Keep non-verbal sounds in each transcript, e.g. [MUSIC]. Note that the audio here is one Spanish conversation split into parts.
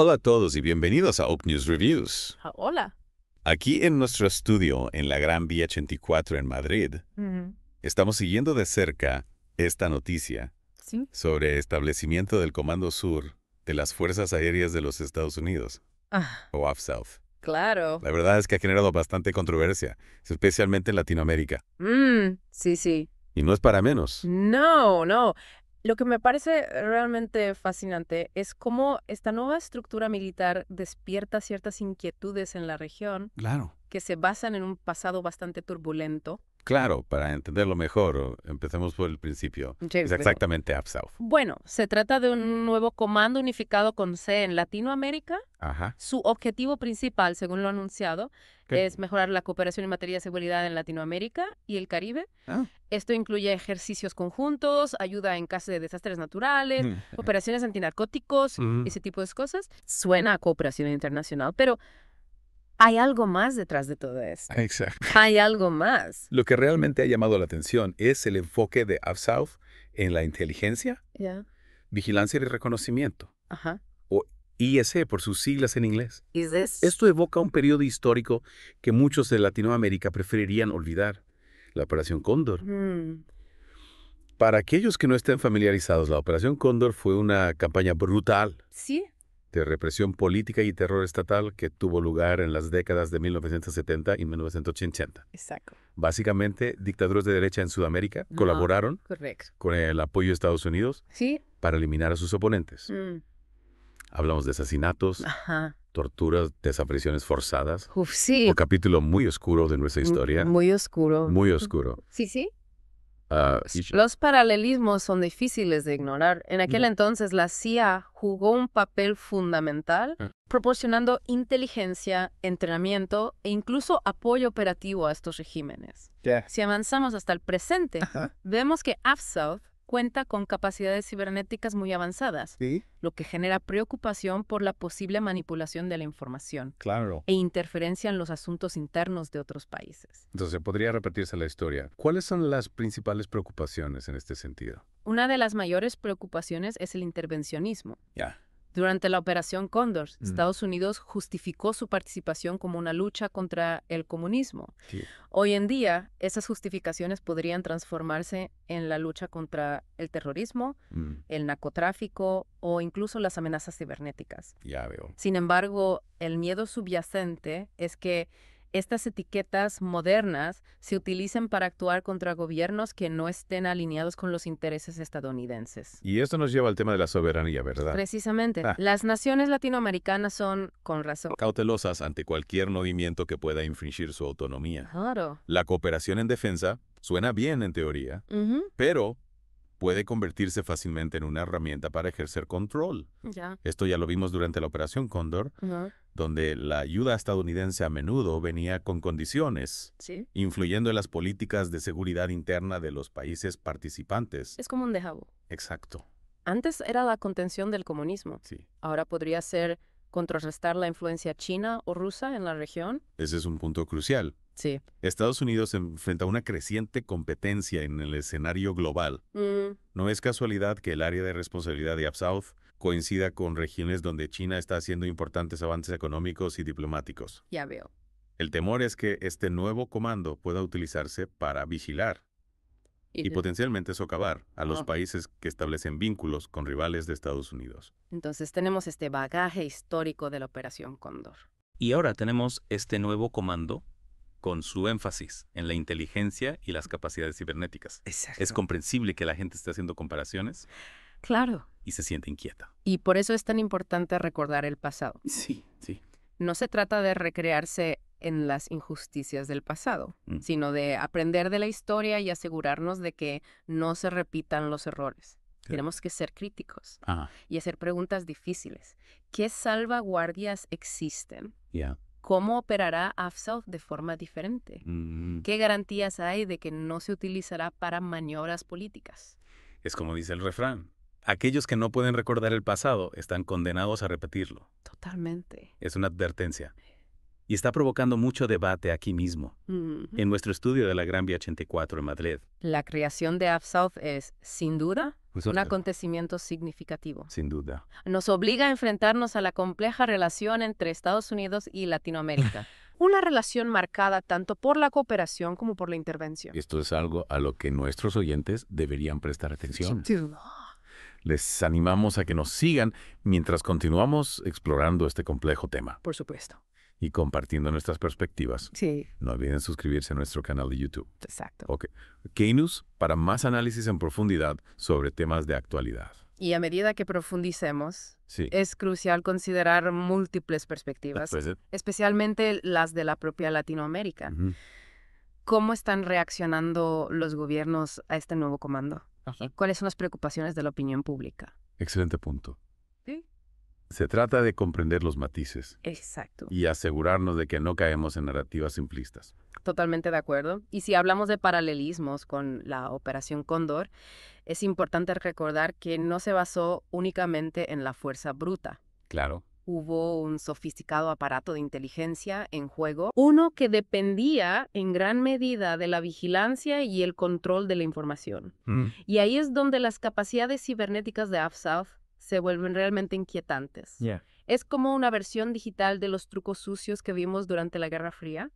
Hola a todos y bienvenidos a Op News Reviews. Ah, hola. Aquí en nuestro estudio en la Gran Vía 84 en Madrid, estamos siguiendo de cerca esta noticia sobre establecimiento del Comando Sur de las Fuerzas Aéreas de los Estados Unidos, ah. o Claro. La verdad es que ha generado bastante controversia, especialmente en Latinoamérica. Mm, sí, sí. Y no es para menos. No, no. Lo que me parece realmente fascinante es cómo esta nueva estructura militar despierta ciertas inquietudes en la región. Claro que se basan en un pasado bastante turbulento. Claro, para entenderlo mejor, empecemos por el principio. exactamente Absau. Bueno, se trata de un nuevo comando unificado con C en Latinoamérica. Su objetivo principal, según lo anunciado, es mejorar la cooperación en materia de seguridad en Latinoamérica y el Caribe. Ah. Esto incluye ejercicios conjuntos, ayuda en caso de desastres naturales, mm. operaciones antinarcóticos, ese tipo de cosas. Suena a cooperación internacional, pero hay algo más detrás de todo esto. [LAUGHS] Exacto. Hay algo más. Lo que realmente ha llamado la atención es el enfoque de South en la inteligencia, vigilancia y reconocimiento. Ajá. O ISE por sus siglas en inglés. Esto evoca un periodo histórico que muchos de Latinoamérica preferirían olvidar, la Operación Cóndor. Mm. Para aquellos que no estén familiarizados, la Operación Cóndor fue una campaña brutal. Sí de represión política y terror estatal que tuvo lugar en las décadas de 1970 y 1980. Exacto. Básicamente, dictaduras de derecha en Sudamérica colaboraron con el apoyo de Estados Unidos ¿Sí? para eliminar a sus oponentes. Mm. Hablamos de asesinatos, torturas, desapariciones forzadas. Uf, sí. Un capítulo muy oscuro de nuestra historia. Muy oscuro. Muy oscuro. [LAUGHS] Sí, sí. Ah, los paralelismos son difíciles de ignorar. En aquel entonces, la CIA jugó un papel fundamental, ah. proporcionando inteligencia, entrenamiento e incluso apoyo operativo a estos regímenes. Si avanzamos hasta el presente, vemos que AFSOUTH cuenta con capacidades cibernéticas muy avanzadas, lo que genera preocupación por la posible manipulación de la información e interferencia en los asuntos internos de otros países. Entonces, podría repetirse la historia. ¿Cuáles son las principales preocupaciones en este sentido? Una de las mayores preocupaciones es el intervencionismo. Ya. Durante la Operación Condor, mm. Estados Unidos justificó su participación como una lucha contra el comunismo. Hoy en día, esas justificaciones podrían transformarse en la lucha contra el terrorismo, mm. el narcotráfico o incluso las amenazas cibernéticas. Ya veo. Sin embargo, el miedo subyacente es que estas etiquetas modernas se utilizan para actuar contra gobiernos que no estén alineados con los intereses estadounidenses. Y esto nos lleva al tema de la soberanía, ¿verdad? Precisamente. Ah. Las naciones latinoamericanas son, con razón, cautelosas ante cualquier movimiento que pueda infringir su autonomía. Claro. La cooperación en defensa suena bien en teoría, pero puede convertirse fácilmente en una herramienta para ejercer control. Ya. Esto ya lo vimos durante la Operación Cóndor donde la ayuda estadounidense a menudo venía con condiciones, influyendo en las políticas de seguridad interna de los países participantes. Es como un déjà Exacto. Antes era la contención del comunismo. Sí. Ahora podría ser contrarrestar la influencia china o rusa en la región. Ese es un punto crucial. Sí. Estados Unidos enfrenta una creciente competencia en el escenario global. Mm. No es casualidad que el área de responsabilidad de South coincida con regiones donde China está haciendo importantes avances económicos y diplomáticos. Ya veo. El temor es que este nuevo comando pueda utilizarse para vigilar y, potencialmente socavar a los ah. países que establecen vínculos con rivales de Estados Unidos. Entonces tenemos este bagaje histórico de la Operación Condor. Y ahora tenemos este nuevo comando con su énfasis en la inteligencia y las capacidades cibernéticas. Es comprensible que la gente esté haciendo comparaciones. Claro y se siente inquieta. Y por eso es tan importante recordar el pasado. Sí, sí. No se trata de recrearse en las injusticias del pasado, mm. sino de aprender de la historia y asegurarnos de que no se repitan los errores. Tenemos que ser críticos y hacer preguntas difíciles. ¿Qué salvaguardias existen? ¿Cómo operará AFSOF de forma diferente? Mm. ¿Qué garantías hay de que no se utilizará para maniobras políticas? Es como dice el refrán, Aquellos que no pueden recordar el pasado están condenados a repetirlo. Totalmente. Es una advertencia. Y está provocando mucho debate aquí mismo, en nuestro estudio de la Gran Vía 84 en Madrid. La creación de AFSOUTH es, sin duda, pues, un acontecimiento significativo. Sin duda. Nos obliga a enfrentarnos a la compleja relación entre Estados Unidos y Latinoamérica. [LAUGHS] Una relación marcada tanto por la cooperación como por la intervención. Esto es algo a lo que nuestros oyentes deberían prestar atención. Les animamos a que nos sigan mientras continuamos explorando este complejo tema. Por supuesto. Y compartiendo nuestras perspectivas. Sí. No olviden suscribirse a nuestro canal de YouTube. Exacto. Ok. News para más análisis en profundidad sobre temas de actualidad. Y a medida que profundicemos, es crucial considerar múltiples perspectivas, especialmente las de la propia Latinoamérica. ¿Cómo están reaccionando los gobiernos a este nuevo comando? cuáles son las preocupaciones de la opinión pública. Excelente punto. Se trata de comprender los matices. Exacto. Y asegurarnos de que no caemos en narrativas simplistas. Totalmente de acuerdo. Y si hablamos de paralelismos con la Operación Cóndor, es importante recordar que no se basó únicamente en la fuerza bruta. Claro hubo un sofisticado aparato de inteligencia en juego, uno que dependía en gran medida de la vigilancia y el control de la información. Mm. Y ahí es donde las capacidades cibernéticas de AFSAF se vuelven realmente inquietantes. Es como una versión digital de los trucos sucios que vimos durante la Guerra Fría.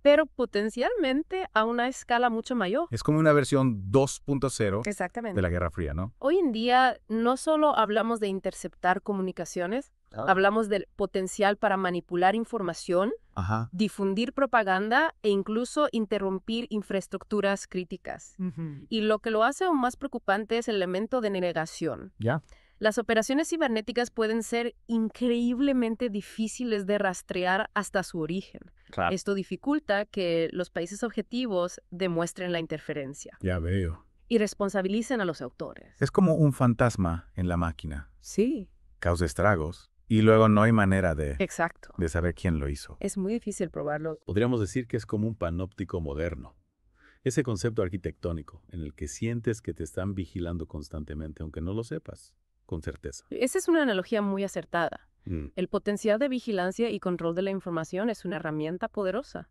pero potencialmente a una escala mucho mayor. Es como una versión 2.0 de la Guerra Fría, ¿no? Hoy en día no solo hablamos de interceptar comunicaciones, hablamos del potencial para manipular información, difundir propaganda e incluso interrumpir infraestructuras críticas. Y lo que lo hace aún más preocupante es el elemento de negación. Las operaciones cibernéticas pueden ser increíblemente difíciles de rastrear hasta su origen. Esto dificulta que los países objetivos demuestren la interferencia. Ya veo. Y responsabilicen a los autores. Es como un fantasma en la máquina. Sí. Causa estragos, y luego no hay manera de, Exacto. de saber quién lo hizo. Es muy difícil probarlo. Podríamos decir que es como un panóptico moderno. Ese concepto arquitectónico en el que sientes que te están vigilando constantemente, aunque no lo sepas, con certeza. Esa es una analogía muy acertada. Mm. El potencial de vigilancia y control de la información es una herramienta poderosa.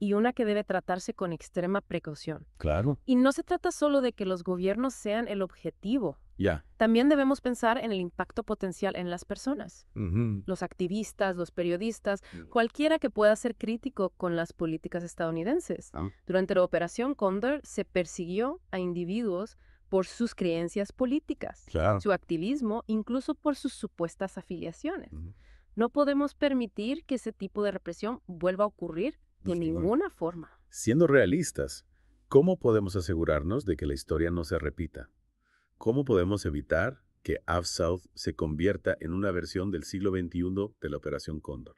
Y una que debe tratarse con extrema precaución. Claro. Y no se trata solo de que los gobiernos sean el objetivo. También debemos pensar en el impacto potencial en las personas. Los activistas, los periodistas, mm. cualquiera que pueda ser crítico con las políticas estadounidenses. Ah. Durante la Operación Condor se persiguió a individuos por sus creencias políticas, su activismo, incluso por sus supuestas afiliaciones. No podemos permitir que ese tipo de represión vuelva a ocurrir de ninguna forma. Siendo realistas, ¿cómo podemos asegurarnos de que la historia no se repita? ¿Cómo podemos evitar que AfSouth se convierta en una versión del siglo XXI de la Operación Cóndor?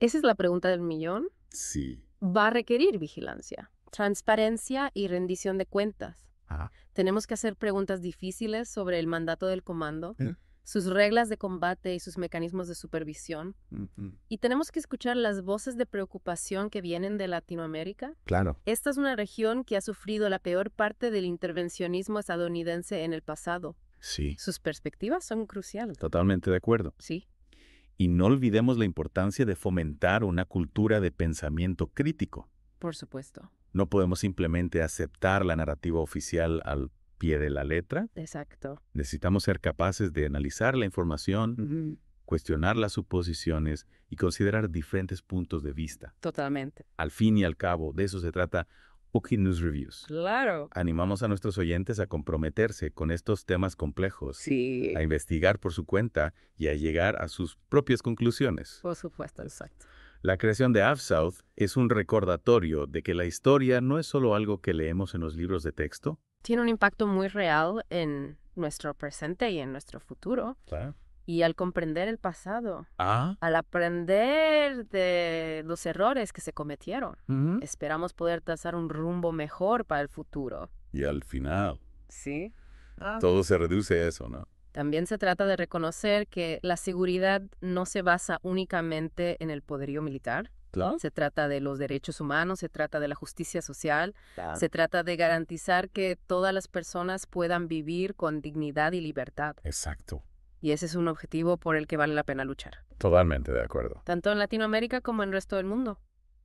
Esa es la pregunta del millón. Sí. Va a requerir vigilancia, transparencia y rendición de cuentas. Tenemos que hacer preguntas difíciles sobre el mandato del comando, ¿Eh? sus reglas de combate y sus mecanismos de supervisión. Y tenemos que escuchar las voces de preocupación que vienen de Latinoamérica. Claro. Esta es una región que ha sufrido la peor parte del intervencionismo estadounidense en el pasado. Sí. Sus perspectivas son cruciales. Totalmente de acuerdo. Sí. Y no olvidemos la importancia de fomentar una cultura de pensamiento crítico. Por supuesto. No podemos simplemente aceptar la narrativa oficial al pie de la letra. Exacto. Necesitamos ser capaces de analizar la información, cuestionar las suposiciones y considerar diferentes puntos de vista. Totalmente. Al fin y al cabo, de eso se trata Booking News Reviews. Claro. Animamos a nuestros oyentes a comprometerse con estos temas complejos, sí. a investigar por su cuenta y a llegar a sus propias conclusiones. Por supuesto, exacto. La creación de AfSouth es un recordatorio de que la historia no es solo algo que leemos en los libros de texto. Tiene un impacto muy real en nuestro presente y en nuestro futuro. Y al comprender el pasado, ah. al aprender de los errores que se cometieron, esperamos poder trazar un rumbo mejor para el futuro. Y al final. Sí. Ah, Todo se reduce a eso, ¿no? También se trata de reconocer que la seguridad no se basa únicamente en el poderío militar. Claro. Se trata de los derechos humanos, se trata de la justicia social, se trata de garantizar que todas las personas puedan vivir con dignidad y libertad. Exacto. Y ese es un objetivo por el que vale la pena luchar. Totalmente de acuerdo. Tanto en Latinoamérica como en el resto del mundo.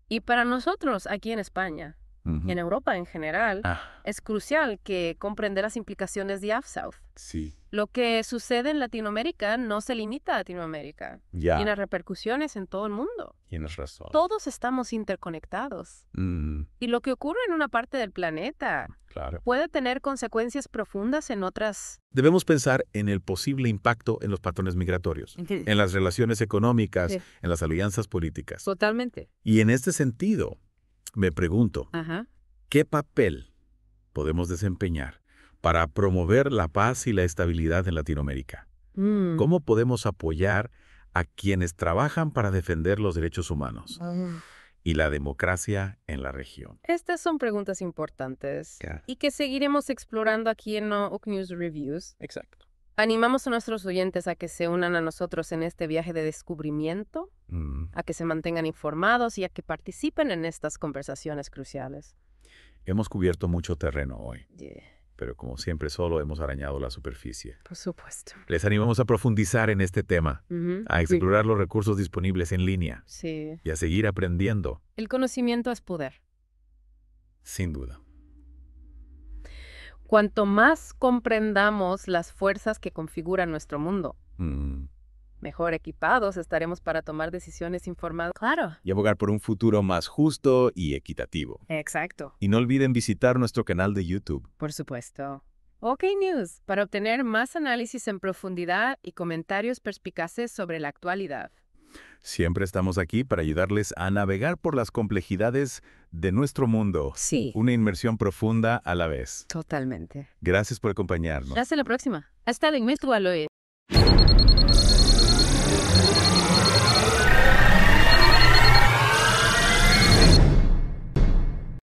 Y para nosotros, aquí en España, en Europa en general, ah. es crucial que comprender las implicaciones de South. Sí lo que sucede en Latinoamérica no se limita a Latinoamérica. Tiene repercusiones en todo el mundo. Tienes razón. Todos estamos interconectados. Mm. Y lo que ocurre en una parte del planeta puede tener consecuencias profundas en otras. Debemos pensar en el posible impacto en los patrones migratorios, en las relaciones económicas, en las alianzas políticas. Totalmente. Y en este sentido, me pregunto, ¿qué papel podemos desempeñar para promover la paz y la estabilidad en Latinoamérica. Mm. ¿Cómo podemos apoyar a quienes trabajan para defender los derechos humanos ah. y la democracia en la región? Estas son preguntas importantes y que seguiremos explorando aquí en Oak News Reviews. Exacto. Animamos a nuestros oyentes a que se unan a nosotros en este viaje de descubrimiento, mm. a que se mantengan informados y a que participen en estas conversaciones cruciales. Hemos cubierto mucho terreno hoy pero como siempre solo hemos arañado la superficie. Por supuesto. Les animamos a profundizar en este tema, a explorar los recursos disponibles en línea y a seguir aprendiendo. El conocimiento es poder. Sin duda. Cuanto más comprendamos las fuerzas que configuran nuestro mundo, mm. Mejor equipados estaremos para tomar decisiones informadas. Claro. Y abogar por un futuro más justo y equitativo. Exacto. Y no olviden visitar nuestro canal de YouTube. Por supuesto. OK News, para obtener más análisis en profundidad y comentarios perspicaces sobre la actualidad. Siempre estamos aquí para ayudarles a navegar por las complejidades de nuestro mundo. Sí. Una inmersión profunda a la vez. Totalmente. Gracias por acompañarnos. Hasta la próxima. Hasta el mes